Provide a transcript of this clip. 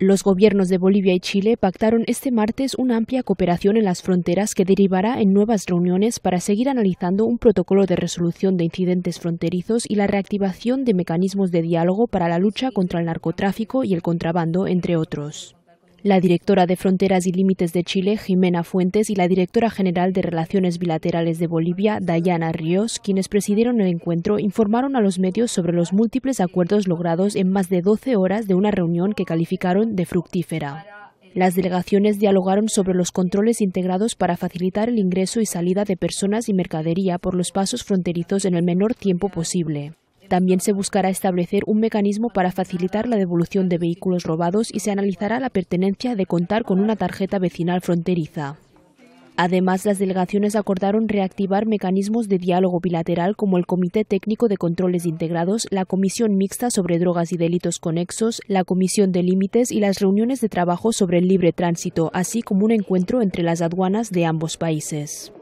Los gobiernos de Bolivia y Chile pactaron este martes una amplia cooperación en las fronteras que derivará en nuevas reuniones para seguir analizando un protocolo de resolución de incidentes fronterizos y la reactivación de mecanismos de diálogo para la lucha contra el narcotráfico y el contrabando, entre otros. La directora de Fronteras y Límites de Chile, Jimena Fuentes, y la directora general de Relaciones Bilaterales de Bolivia, Dayana Ríos, quienes presidieron el encuentro, informaron a los medios sobre los múltiples acuerdos logrados en más de 12 horas de una reunión que calificaron de fructífera. Las delegaciones dialogaron sobre los controles integrados para facilitar el ingreso y salida de personas y mercadería por los pasos fronterizos en el menor tiempo posible. También se buscará establecer un mecanismo para facilitar la devolución de vehículos robados y se analizará la pertenencia de contar con una tarjeta vecinal fronteriza. Además, las delegaciones acordaron reactivar mecanismos de diálogo bilateral como el Comité Técnico de Controles Integrados, la Comisión Mixta sobre Drogas y Delitos Conexos, la Comisión de Límites y las reuniones de trabajo sobre el libre tránsito, así como un encuentro entre las aduanas de ambos países.